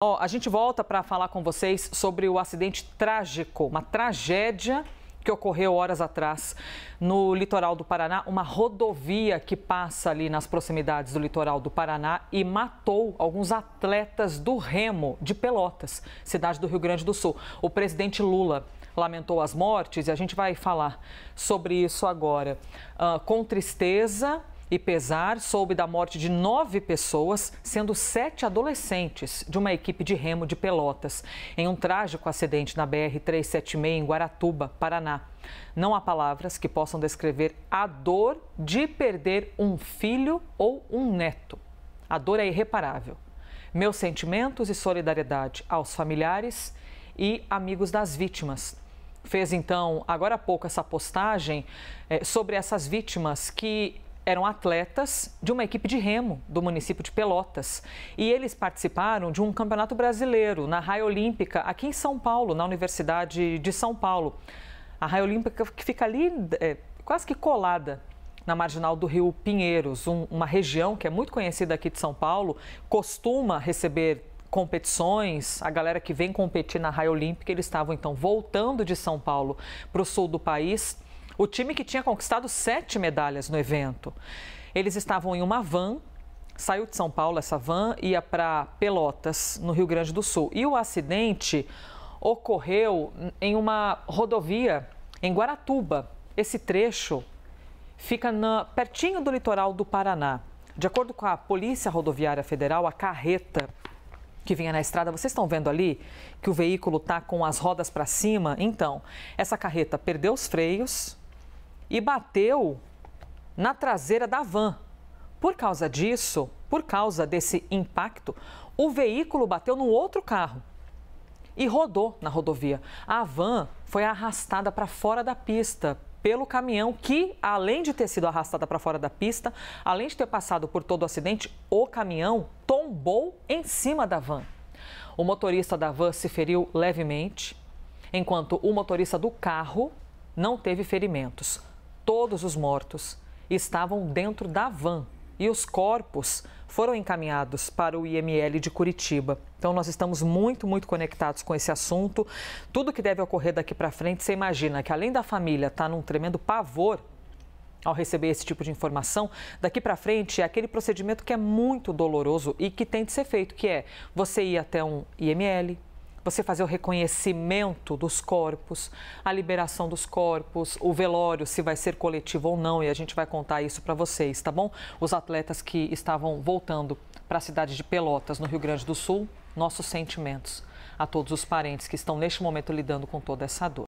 Ó, a gente volta para falar com vocês sobre o acidente trágico, uma tragédia que ocorreu horas atrás no litoral do Paraná, uma rodovia que passa ali nas proximidades do litoral do Paraná e matou alguns atletas do remo de Pelotas, cidade do Rio Grande do Sul. O presidente Lula lamentou as mortes e a gente vai falar sobre isso agora. Uh, com tristeza, e Pesar soube da morte de nove pessoas, sendo sete adolescentes, de uma equipe de remo de Pelotas, em um trágico acidente na BR-376 em Guaratuba, Paraná. Não há palavras que possam descrever a dor de perder um filho ou um neto. A dor é irreparável. Meus sentimentos e solidariedade aos familiares e amigos das vítimas fez então, agora há pouco, essa postagem eh, sobre essas vítimas que eram atletas de uma equipe de remo do município de Pelotas. E eles participaram de um campeonato brasileiro na Raia Olímpica, aqui em São Paulo, na Universidade de São Paulo. A Raia Olímpica que fica ali é, quase que colada na marginal do Rio Pinheiros, um, uma região que é muito conhecida aqui de São Paulo, costuma receber competições, a galera que vem competir na Raia Olímpica, eles estavam então voltando de São Paulo para o sul do país o time que tinha conquistado sete medalhas no evento. Eles estavam em uma van, saiu de São Paulo essa van, ia para Pelotas, no Rio Grande do Sul. E o acidente ocorreu em uma rodovia em Guaratuba. Esse trecho fica na, pertinho do litoral do Paraná. De acordo com a Polícia Rodoviária Federal, a carreta que vinha na estrada, vocês estão vendo ali que o veículo está com as rodas para cima? Então, essa carreta perdeu os freios, e bateu na traseira da van. Por causa disso, por causa desse impacto, o veículo bateu num outro carro e rodou na rodovia. A van foi arrastada para fora da pista pelo caminhão que, além de ter sido arrastada para fora da pista, além de ter passado por todo o acidente, o caminhão tombou em cima da van. O motorista da van se feriu levemente, enquanto o motorista do carro não teve ferimentos. Todos os mortos estavam dentro da van e os corpos foram encaminhados para o IML de Curitiba. Então nós estamos muito, muito conectados com esse assunto. Tudo que deve ocorrer daqui para frente, você imagina que além da família estar tá num tremendo pavor ao receber esse tipo de informação, daqui para frente é aquele procedimento que é muito doloroso e que tem de ser feito, que é você ir até um IML, você fazer o reconhecimento dos corpos, a liberação dos corpos, o velório, se vai ser coletivo ou não, e a gente vai contar isso para vocês, tá bom? Os atletas que estavam voltando para a cidade de Pelotas, no Rio Grande do Sul, nossos sentimentos a todos os parentes que estão neste momento lidando com toda essa dor.